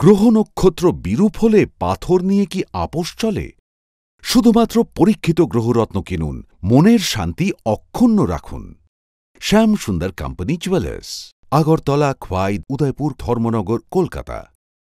গ্রহ নক্ষত্র বিরূপ হলে পাথর নিয়ে কি আপোষ চলে শুধুমাত্র পরীক্ষিত গ্রহরত্ন কিনুন মনের শান্তি অক্ষুণ্ণ রাখুন শ্যাম সুন্দর কোম্পানি জুয়েলার্স আগরতলা খোয়াই উদয়পুর ধর্মনগর কলকাতা